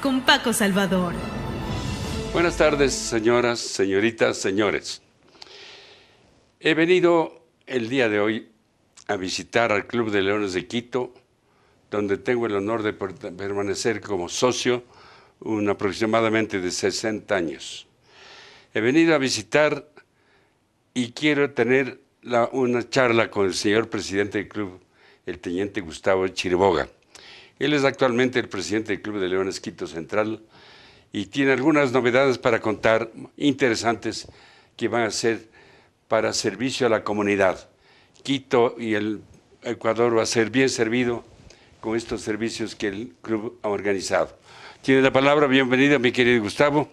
con Paco Salvador. Buenas tardes, señoras, señoritas, señores. He venido el día de hoy a visitar al Club de Leones de Quito, donde tengo el honor de permanecer como socio un aproximadamente de 60 años. He venido a visitar y quiero tener una charla con el señor presidente del club, el teniente Gustavo Chiriboga. Él es actualmente el presidente del Club de Leones Quito Central y tiene algunas novedades para contar interesantes que van a ser para servicio a la comunidad. Quito y el Ecuador va a ser bien servido con estos servicios que el club ha organizado. Tiene la palabra, bienvenido mi querido Gustavo.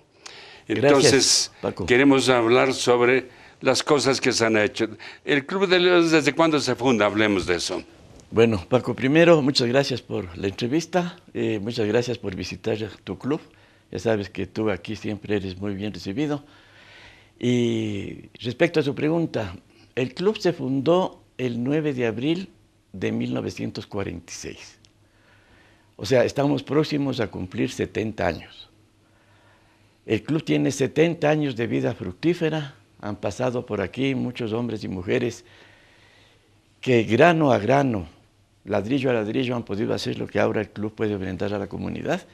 Entonces, queremos hablar sobre las cosas que se han hecho. ¿El Club de Leones desde cuándo se funda? Hablemos de eso. Bueno, Paco, primero, muchas gracias por la entrevista, eh, muchas gracias por visitar tu club. Ya sabes que tú aquí siempre eres muy bien recibido. Y respecto a su pregunta, el club se fundó el 9 de abril de 1946. O sea, estamos próximos a cumplir 70 años. El club tiene 70 años de vida fructífera. Han pasado por aquí muchos hombres y mujeres que grano a grano ladrillo a ladrillo han podido hacer lo que ahora el club puede brindar a la comunidad.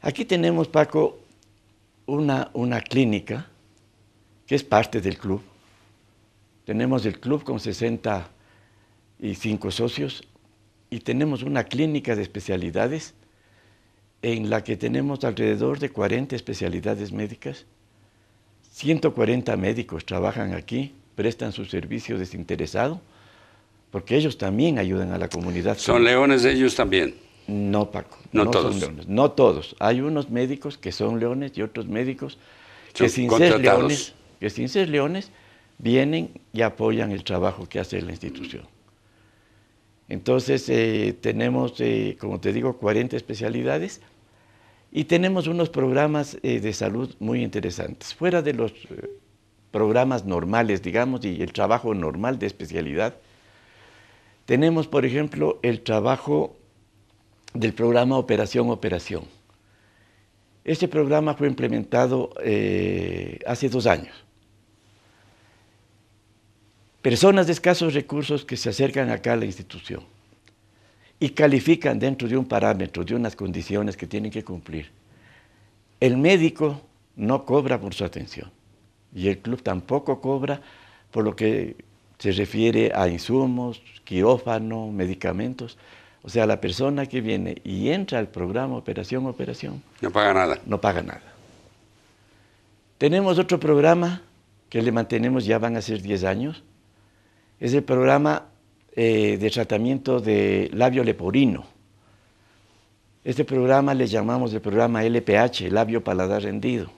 Aquí tenemos, Paco, una, una clínica que es parte del club. Tenemos el club con 65 socios y tenemos una clínica de especialidades en la que tenemos alrededor de 40 especialidades médicas. 140 médicos trabajan aquí, prestan su servicio desinteresado porque ellos también ayudan a la comunidad. ¿Son leones ellos también? No, Paco. No, todos. leones, no todos. Hay unos médicos que son leones y otros médicos que sin, ser leones, que sin ser leones vienen y apoyan el trabajo que hace la institución. Entonces eh, tenemos, eh, como te digo, 40 especialidades y tenemos unos programas eh, de salud muy interesantes, fuera de los programas normales, digamos, y el trabajo normal de especialidad tenemos, por ejemplo, el trabajo del programa Operación Operación. Este programa fue implementado eh, hace dos años. Personas de escasos recursos que se acercan acá a la institución y califican dentro de un parámetro, de unas condiciones que tienen que cumplir. El médico no cobra por su atención y el club tampoco cobra por lo que se refiere a insumos, quirófano, medicamentos. O sea, la persona que viene y entra al programa Operación Operación. No paga nada. No paga nada. Tenemos otro programa que le mantenemos, ya van a ser 10 años. Es el programa eh, de tratamiento de labio leporino. Este programa le llamamos el programa LPH, labio paladar rendido.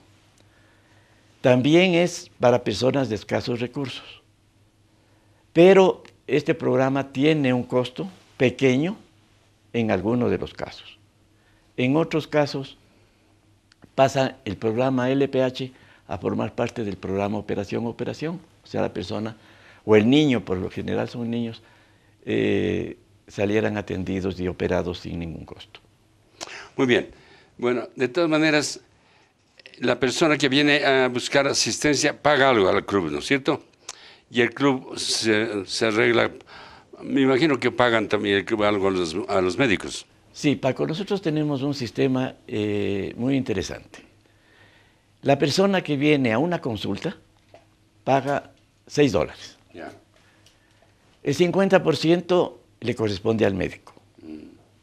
También es para personas de escasos recursos. Pero este programa tiene un costo pequeño en algunos de los casos. En otros casos pasa el programa LPH a formar parte del programa Operación Operación. O sea, la persona o el niño, por lo general son niños, eh, salieran atendidos y operados sin ningún costo. Muy bien. Bueno, de todas maneras, la persona que viene a buscar asistencia paga algo al club, ¿no es cierto? y el club se, arregla. Me imagino que pagan también el club algo a los, a los médicos. Sí, Paco, nosotros tenemos un sistema eh, muy interesante. La persona que viene a una consulta paga 6 dólares. El 50% le corresponde al médico.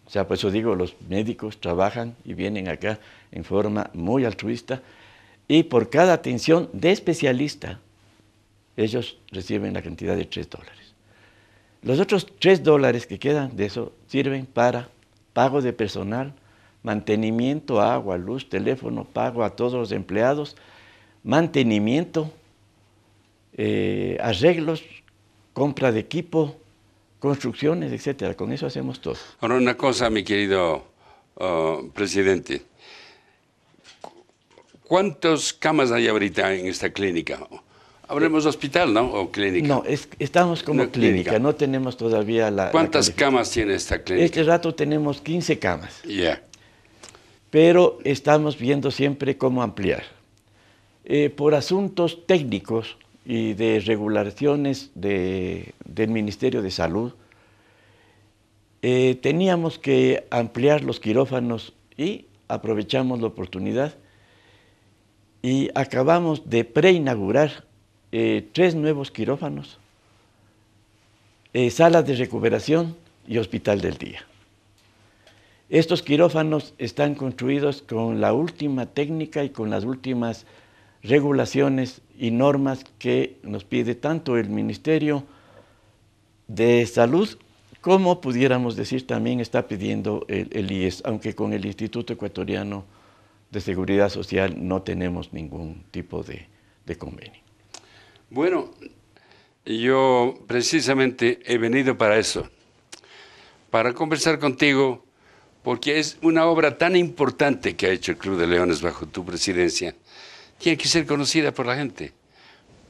O sea, por eso digo, los médicos trabajan y vienen acá en forma muy altruista y por cada atención de especialista ellos reciben la cantidad de 3 dólares. Los otros 3 dólares que quedan de eso sirven para pago de personal, mantenimiento, agua, luz, teléfono, pago a todos los empleados, mantenimiento, eh, arreglos, compra de equipo, construcciones, etcétera. Con eso hacemos todo. Ahora una cosa, mi querido ah, presidente. ¿Cuántas camas hay ahorita en esta clínica? Hablemos de hospital, ¿no? ¿O clínica? No, estamos como clínica. no tenemos todavía la... ¿Cuántas camas tiene esta clínica? Este rato tenemos 15 camas. Ya. Pero estamos viendo siempre cómo ampliar. Eh, por asuntos técnicos y de regulaciones del Ministerio de Salud, eh, teníamos que ampliar los quirófanos y aprovechamos la oportunidad y acabamos de preinaugurar eh, tres nuevos quirófanos, sala eh, salas de recuperación y hospital del día. Estos quirófanos están construidos con la última técnica y con las últimas regulaciones y normas que nos pide tanto el Ministerio de Salud como pudiéramos decir también está pidiendo el, IES, aunque con el Instituto Ecuatoriano de Seguridad Social no tenemos ningún tipo de convenio. Bueno, yo precisamente he venido para eso, para conversar contigo, porque es una obra tan importante que ha hecho el Club de Leones bajo tu presidencia. Tiene que ser conocida por la gente,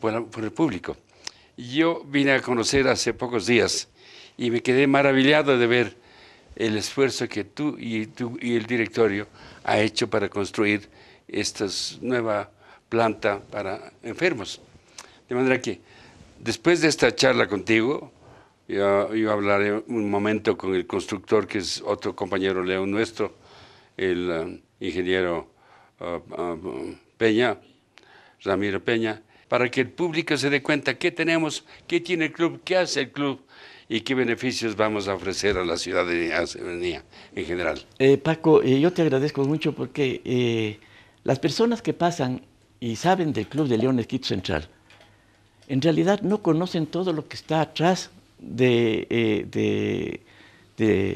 por, el público. Yo vine a conocer hace pocos días y me quedé maravillado de ver el esfuerzo que tú y, tú y el directorio ha hecho para construir esta nueva planta para enfermos. De manera que después de esta charla contigo, yo, hablaré un momento con el constructor, que es otro compañero león nuestro, el eh, ingeniero ah, ah, Peña, Ramiro Peña, para que el público se dé cuenta qué tenemos, qué tiene el club, qué hace el club y qué beneficios vamos a ofrecer a la ciudad ciudadanía en general. Eh, Paco, eh, yo te agradezco mucho porque las personas que pasan y saben del Club de León Quito Central, en realidad no conocen todo lo que está atrás de, eh,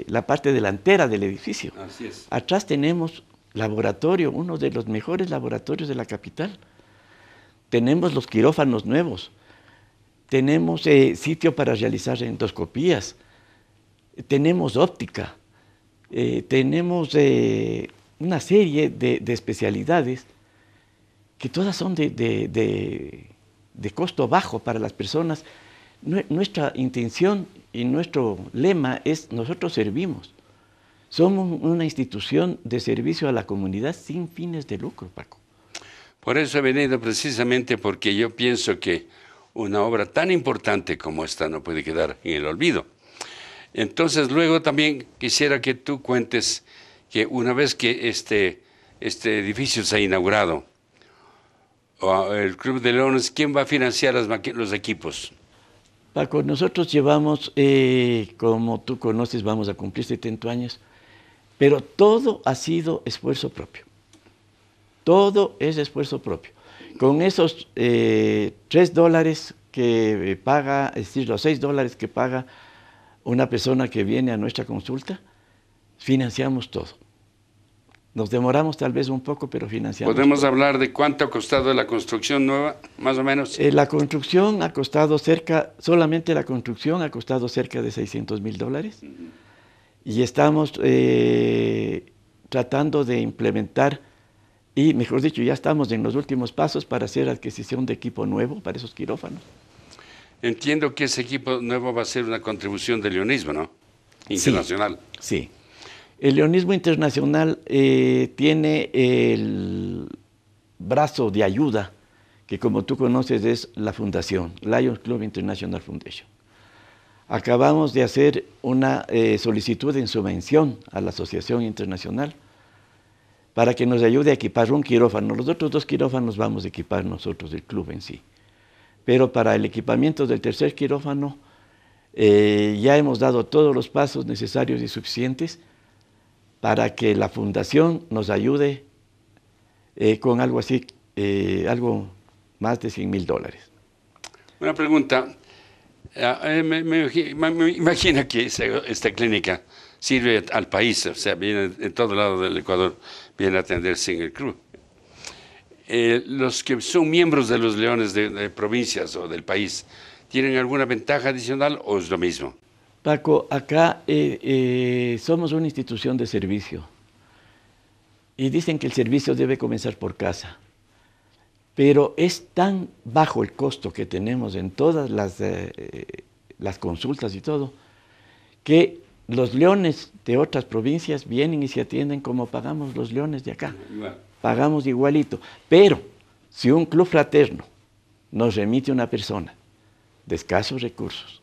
la parte delantera del edificio. Atrás tenemos laboratorio, uno de los mejores laboratorios de la capital. Tenemos los quirófanos nuevos, tenemos eh, sitio para realizar endoscopías, tenemos óptica, eh, tenemos una serie de, especialidades que todas son de de costo bajo para las personas, nuestra intención y nuestro lema es nosotros servimos. Somos una institución de servicio a la comunidad sin fines de lucro, Paco. Por eso he venido precisamente porque yo pienso que una obra tan importante como esta no puede quedar en el olvido. Entonces luego también quisiera que tú cuentes que una vez que este, este edificio se ha inaugurado, el Club de Leones, ¿quién va a financiar los equipos? Paco, nosotros llevamos, eh, como tú conoces, vamos a cumplir 70 años, pero todo ha sido esfuerzo propio. Todo es esfuerzo propio. Con esos eh, 3 dólares que eh, paga, es decir, los 6 dólares que paga una persona que viene a nuestra consulta, financiamos todo. Nos demoramos tal vez un poco, pero financiamos. ¿Podemos hablar de cuánto ha costado la construcción nueva, más o menos? Eh, la construcción ha costado cerca, solamente la construcción ha costado cerca de 600 mil dólares. Y estamos eh, tratando de implementar, y mejor dicho, ya estamos en los últimos pasos para hacer adquisición de equipo nuevo para esos quirófanos. Entiendo que ese equipo nuevo va a ser una contribución del leonismo, ¿no? Internacional. sí. El leonismo internacional eh, tiene el brazo de ayuda, que como tú conoces es la fundación, Lions Club International Foundation. Acabamos de hacer una eh, solicitud en subvención a la Asociación Internacional para que nos ayude a equipar un quirófano. Los otros dos quirófanos vamos a equipar nosotros, el club en sí. Pero para el equipamiento del tercer quirófano eh, ya hemos dado todos los pasos necesarios y suficientes para que la fundación nos ayude eh, con algo así, eh, algo más de 100 mil dólares. Una pregunta. Ah, eh, me, imagino que esta, clínica sirve al país, o sea, viene en todo lado del Ecuador, viene a atender sin el los que son miembros de los leones de provincias o del país, ¿tienen alguna ventaja adicional o es lo mismo? Paco, acá eh, eh, somos una institución de servicio y dicen que el servicio debe comenzar por casa, pero es tan bajo el costo que tenemos en todas las, eh, las consultas y todo, que los leones de otras provincias vienen y se atienden como pagamos los leones de acá. Pagamos igualito. Pero si un club fraterno nos remite una persona de escasos recursos,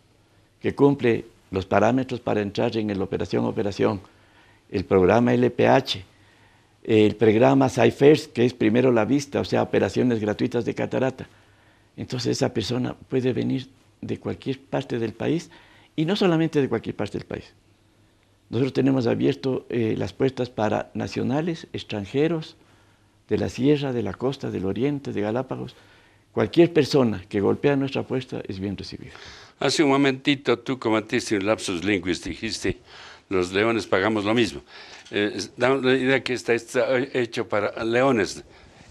que cumple los parámetros para entrar en la operación operación, el programa LPH, el programa Sci-First, que es primero la vista, o sea, operaciones gratuitas de catarata. Entonces esa persona puede venir de cualquier parte del país y no solamente de cualquier parte del país. Nosotros tenemos abierto eh, las puertas para nacionales, extranjeros, de la sierra, de la costa, del oriente, de Galápagos. Cualquier persona que golpea nuestra puerta es bien recibida. Hace un momentito tú cometiste un lapsus linguis, dijiste, los leones pagamos lo mismo. la eh, idea que está, está, hecho para leones,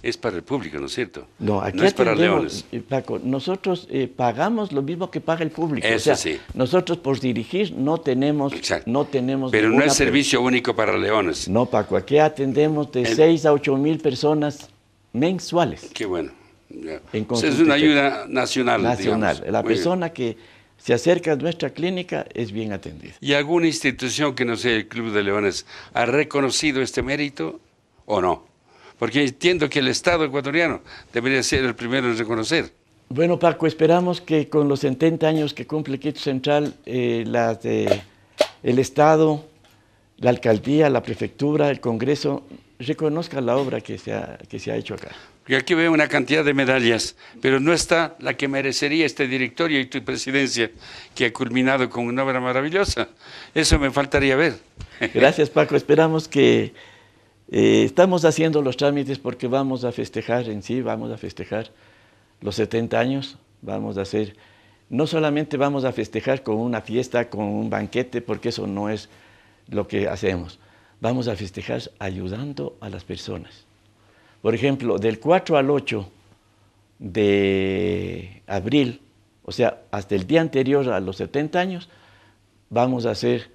es para el público, ¿no es cierto? No, aquí no es para leones. Eh, Paco, nosotros eh, pagamos lo mismo que paga el público. Eso o sí. Nosotros por dirigir no tenemos... No tenemos Pero no es servicio único para leones. No, Paco, aquí atendemos de 6 a 8 mil personas mensuales. Qué bueno. es una ayuda nacional. Nacional. La persona que si acerca a nuestra clínica es bien atendida. ¿Y alguna institución que no sea el Club de Leones ha reconocido este mérito o no? Porque entiendo que el Estado ecuatoriano debería ser el primero en reconocer. Bueno, Paco, esperamos que con los 70 años que cumple Quito Central, eh, de, el Estado, la alcaldía, la prefectura, el Congreso reconozca la obra que se ha, que se ha hecho acá. Y aquí veo una cantidad de medallas, pero no está la que merecería este directorio y tu presidencia, que ha culminado con una obra maravillosa. Eso me faltaría ver. Gracias, Paco. Esperamos que eh, estamos haciendo los trámites porque vamos a festejar en sí, vamos a festejar los 70 años, vamos a hacer, no solamente vamos a festejar con una fiesta, con un banquete, porque eso no es lo que hacemos vamos a festejar ayudando a las personas. Por ejemplo, del 4 al 8 de abril, o sea, hasta el día anterior a los 70 años, vamos a hacer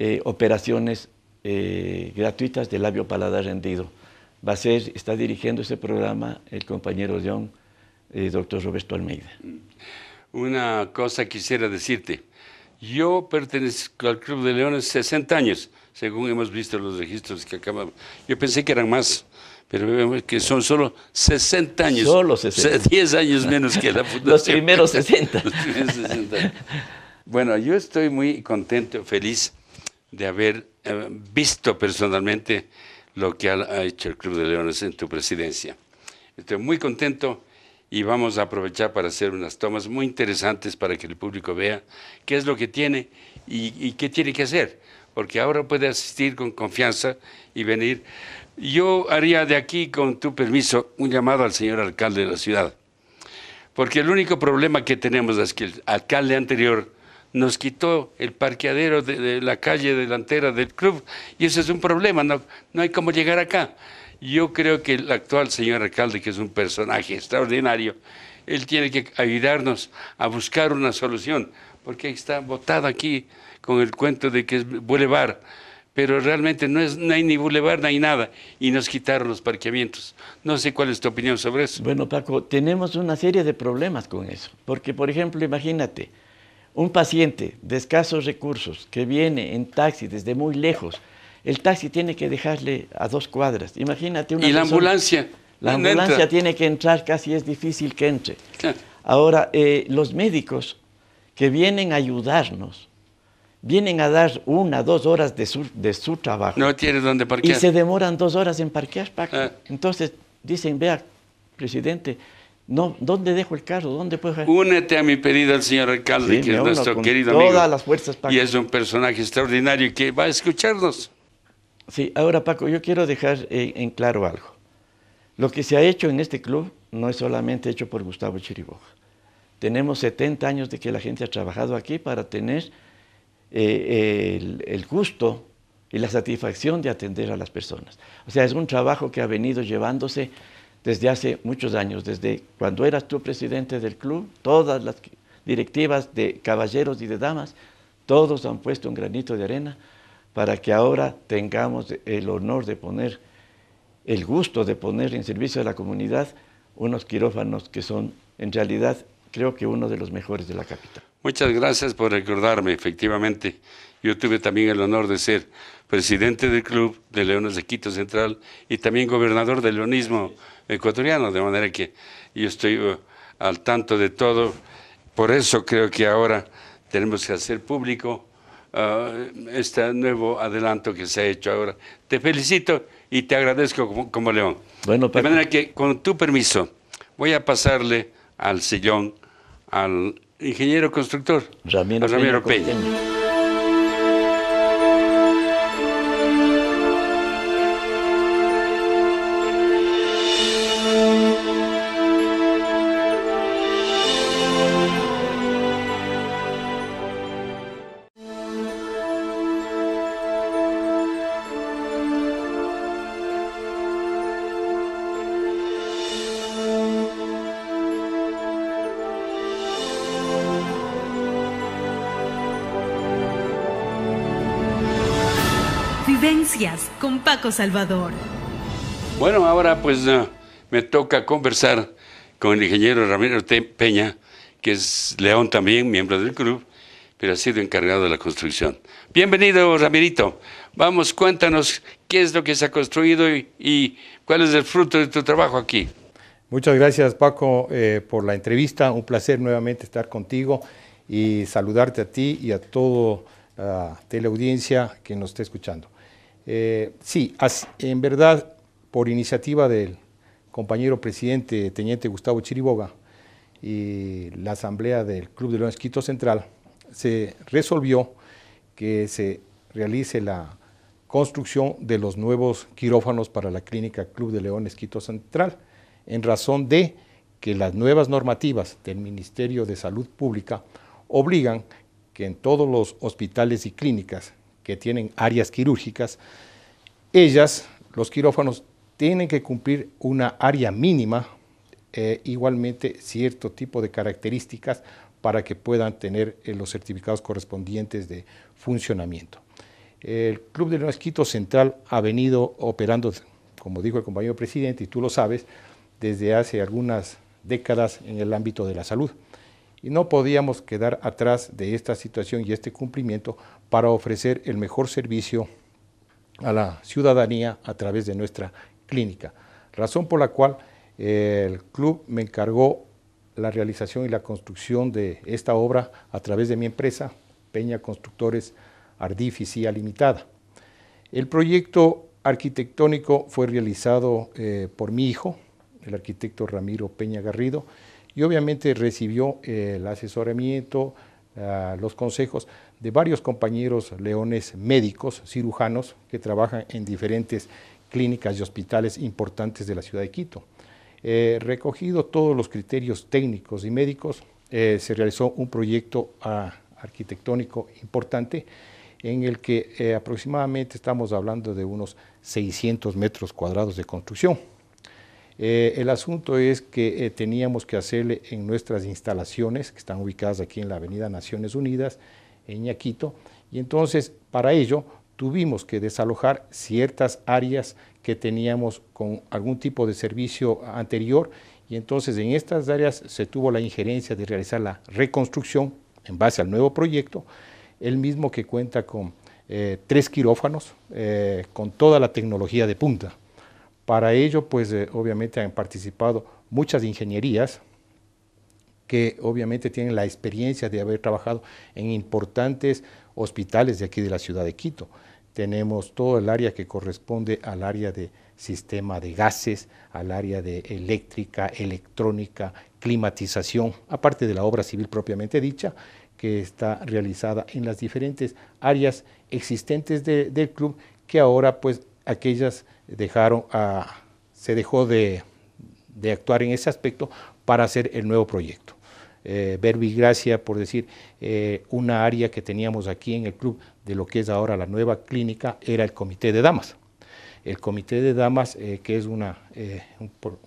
eh, operaciones eh, gratuitas de labio paladar rendido. Va a ser, está dirigiendo ese programa el compañero John, eh, doctor Roberto Almeida. Una cosa quisiera decirte. Yo pertenezco al Club de Leones 60 años, según hemos visto los registros que acabamos. Yo pensé que eran más, pero vemos que son solo 60 años. Solo 60. 10 años menos que la fundación. los primeros los primeros 60. Bueno, yo estoy muy contento, feliz de haber eh, visto personalmente lo que ha hecho el Club de Leones en tu presidencia. Estoy muy contento y vamos a aprovechar para hacer unas tomas muy interesantes para que el público vea qué es lo que tiene y, qué tiene que hacer, porque ahora puede asistir con confianza y venir. Yo haría de aquí, con tu permiso, un llamado al señor alcalde de la ciudad, porque el único problema que tenemos es que el alcalde anterior nos quitó el parqueadero de, la calle delantera del club y ese es un problema, no, no hay cómo llegar acá. Yo creo que el actual señor alcalde, que es un personaje extraordinario, él tiene que ayudarnos a buscar una solución, porque está botado aquí con el cuento de que es bulevar, pero realmente no, hay ni bulevar, no hay nada, y nos quitaron los parqueamientos. No sé cuál es tu opinión sobre eso. Bueno, Paco, tenemos una serie de problemas con eso, porque, por ejemplo, imagínate, un paciente de escasos recursos que viene en taxi desde muy lejos, el taxi tiene que dejarle a dos cuadras. Imagínate una... Y la ambulancia. La ambulancia tiene que entrar, casi es difícil que entre. Ahora, eh, los médicos que vienen a ayudarnos, vienen a dar una, dos horas de su, de su trabajo. No tiene dónde parquear. Y se demoran dos horas en parquear. Ah. Entonces dicen, vea, presidente, no, ¿dónde dejo el carro? ¿Dónde puedo...? Únete a mi pedido al señor alcalde, que es nuestro querido amigo. Y es un personaje extraordinario que va a escucharnos. Sí, ahora Paco, yo quiero dejar eh, en claro algo. Lo que se ha hecho en este club no es solamente hecho por Gustavo Chiriboga. Tenemos 70 años de que la gente ha trabajado aquí para tener eh, el, el, gusto y la satisfacción de atender a las personas. O sea, es un trabajo que ha venido llevándose desde hace muchos años, desde cuando eras tú presidente del club, todas las directivas de caballeros y de damas, todos han puesto un granito de arena para que ahora tengamos el honor de poner, el gusto de poner en servicio de la comunidad unos quirófanos que son en realidad creo que uno de los mejores de la capital. Muchas gracias por recordarme, efectivamente. Yo tuve también el honor de ser presidente del Club de Leones de Quito Central y también gobernador del leonismo ecuatoriano, de manera que yo estoy uh, al tanto de todo. Por eso creo que ahora tenemos que hacer público Ah, este nuevo adelanto que se ha hecho ahora. Te felicito y te agradezco como, León. Bueno, De manera que, con tu permiso, voy a pasarle al sillón al ingeniero constructor, Ramiro, Ramiro Peña. Paco Salvador. Bueno, ahora pues ah, me toca conversar con el ingeniero Ramiro Peña, que es León también, miembro del club, pero ha sido encargado de la construcción. Bienvenido, Ramirito. Vamos, cuéntanos qué es lo que se ha construido y, cuál es el fruto de tu trabajo aquí. Muchas gracias, Paco, eh, por la entrevista. Un placer nuevamente estar contigo y saludarte a ti y a toda ah, la teleaudiencia que nos esté escuchando. Eh, sí, en verdad, por iniciativa del compañero presidente Teniente Gustavo Chiriboga y la asamblea del Club de Leones Quito Central, se resolvió que se realice la construcción de los nuevos quirófanos para la clínica Club de Leones Quito Central, en razón de que las nuevas normativas del Ministerio de Salud Pública obligan que en todos los hospitales y clínicas que tienen áreas quirúrgicas, ellas, los quirófanos, tienen que cumplir una área mínima, eh, igualmente cierto tipo de características para que puedan tener eh, los certificados correspondientes de funcionamiento. El Club del Quito Central ha venido operando, como dijo el compañero presidente, y tú lo sabes, desde hace algunas décadas en el ámbito de la salud y no podíamos quedar atrás de esta situación y este cumplimiento para ofrecer el mejor servicio a la ciudadanía a través de nuestra clínica. Razón por la cual eh, el club me encargó la realización y la construcción de esta obra a través de mi empresa, Peña Constructores Ardificía Limitada. El proyecto arquitectónico fue realizado eh, por mi hijo, el arquitecto Ramiro Peña Garrido, y obviamente recibió eh, el asesoramiento, ah, los consejos de varios compañeros leones médicos, cirujanos, que trabajan en diferentes clínicas y hospitales importantes de la ciudad de Quito. Eh, recogido todos los criterios técnicos y médicos, eh, se realizó un proyecto ah, arquitectónico importante en el que aproximadamente estamos hablando de unos 600 metros cuadrados de construcción. Eh, el asunto es que eh, teníamos que hacerle en nuestras instalaciones, que están ubicadas aquí en la Avenida Naciones Unidas, en Yaquito, y entonces para ello tuvimos que desalojar ciertas áreas que teníamos con algún tipo de servicio anterior, y entonces en estas áreas se tuvo la injerencia de realizar la reconstrucción en base al nuevo proyecto, el mismo que cuenta con eh, tres quirófanos, con toda la tecnología de punta. Para ello, pues eh, obviamente han participado muchas ingenierías que obviamente tienen la experiencia de haber trabajado en importantes hospitales de aquí de la ciudad de Quito. Tenemos todo el área que corresponde al área de sistema de gases, al área de eléctrica, electrónica, climatización, aparte de la obra civil propiamente dicha, que está realizada en las diferentes áreas existentes del club, que ahora pues aquellas dejaron a, ah, se dejó de, actuar en ese aspecto para hacer el nuevo proyecto. Eh, Verbigracia, por decir, eh, una área que teníamos aquí en el club de lo que es ahora la nueva clínica, era el comité de damas. El comité de damas, eh, que es una eh,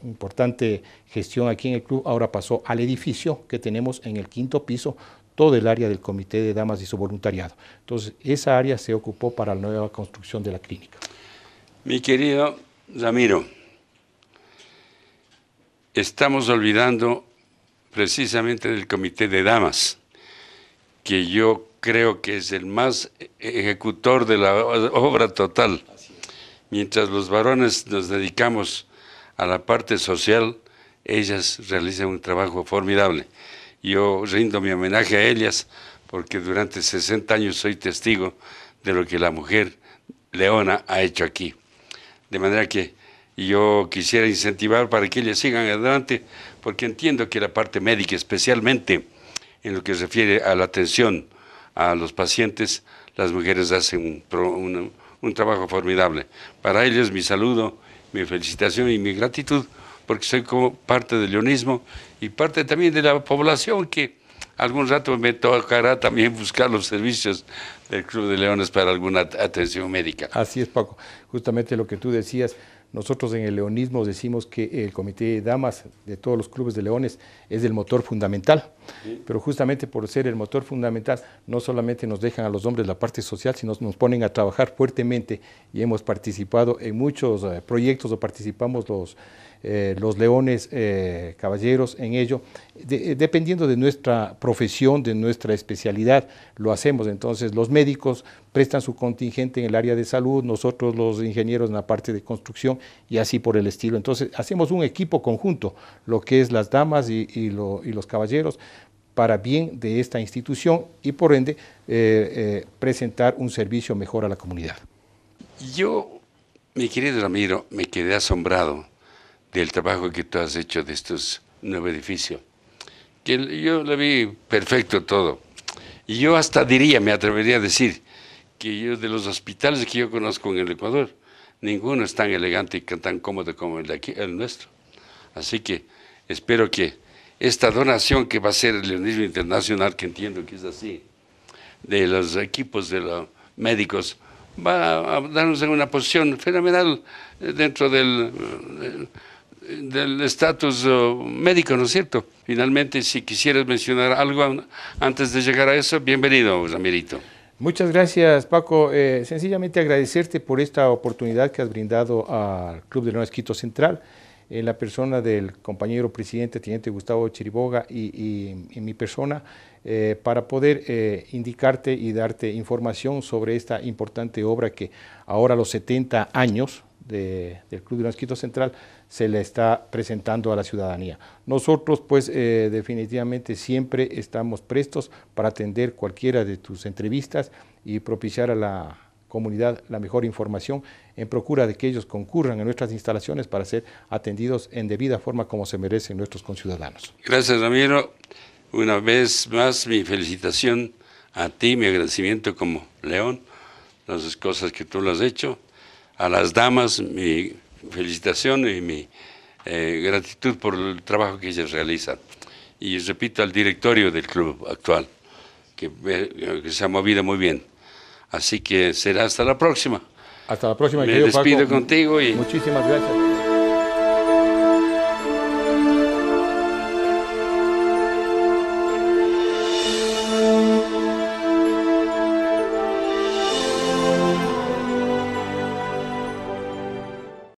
importante gestión aquí en el club, ahora pasó al edificio que tenemos en el quinto piso, todo el área del comité de damas y su voluntariado. Entonces, esa área se ocupó para la nueva construcción de la clínica. Mi querido Ramiro, estamos olvidando precisamente del Comité de Damas, que yo creo que es el más ejecutor de la obra total. Mientras los varones nos dedicamos a la parte social, ellas realizan un trabajo formidable. Yo rindo mi homenaje a ellas porque durante 60 años soy testigo de lo que la mujer leona ha hecho aquí. De manera que yo quisiera incentivar para que ellos sigan adelante, porque entiendo que la parte médica, especialmente en lo que se refiere a la atención a los pacientes, las mujeres hacen un, trabajo formidable. Para ellos mi saludo, mi felicitación y mi gratitud, porque soy como parte del leonismo y parte también de la población que algún rato me tocará también buscar los servicios del Club de Leones para alguna atención médica. Así es, Paco. Justamente lo que tú decías, nosotros en el leonismo decimos que el comité de damas de todos los clubes de leones es el motor fundamental, pero justamente por ser el motor fundamental no solamente nos dejan a los hombres la parte social, sino nos ponen a trabajar fuertemente y hemos participado en muchos eh, proyectos o participamos los eh, los leones eh, caballeros en ello. Eh, dependiendo de nuestra profesión, de nuestra especialidad, lo hacemos. Entonces, los médicos prestan su contingente en el área de salud, nosotros los ingenieros en la parte de construcción y así por el estilo. Entonces, hacemos un equipo conjunto, lo que es las damas y, los caballeros, para bien de esta institución y por ende presentar un servicio mejor a la comunidad. Yo, mi querido Ramiro, me quedé asombrado del trabajo que tú has hecho de estos nuevo edificios. Que yo lo vi perfecto todo. Y yo hasta diría, me atrevería a decir, que yo de los hospitales que yo conozco en el Ecuador, ninguno es tan elegante y tan cómodo como el el nuestro. Así que espero que esta donación que va a ser el Leonismo Internacional, que entiendo que es así, de los equipos de los médicos, va a darnos en una posición fenomenal eh, dentro del, eh, del estatus eh, médico, ¿no es cierto? Finalmente, si quisieras mencionar algo antes de llegar a eso, bienvenido, Ramirito. Muchas gracias, Paco. Eh, sencillamente agradecerte por esta oportunidad que has brindado al Club de Los Quito Central, en la persona del compañero presidente, teniente Gustavo Chiriboga, y, en mi persona, eh, para poder indicarte y darte información sobre esta importante obra que ahora los 70 años del Club de Los Quito Central se le está presentando a la ciudadanía. Nosotros pues eh, definitivamente siempre estamos prestos para atender cualquiera de tus entrevistas y propiciar a la comunidad la mejor información en procura de que ellos concurran a nuestras instalaciones para ser atendidos en debida forma como se merecen nuestros conciudadanos. Gracias Ramiro. Una vez más mi felicitación a ti, mi agradecimiento como León, las cosas que tú lo has hecho. A las damas, mi felicitaciones y mi eh, gratitud por el trabajo que ellos realizan. Y repito al directorio del club actual, eh, que, se ha movido muy bien. Así que será hasta la próxima. Hasta la próxima. Me despido contigo y... Muchísimas gracias.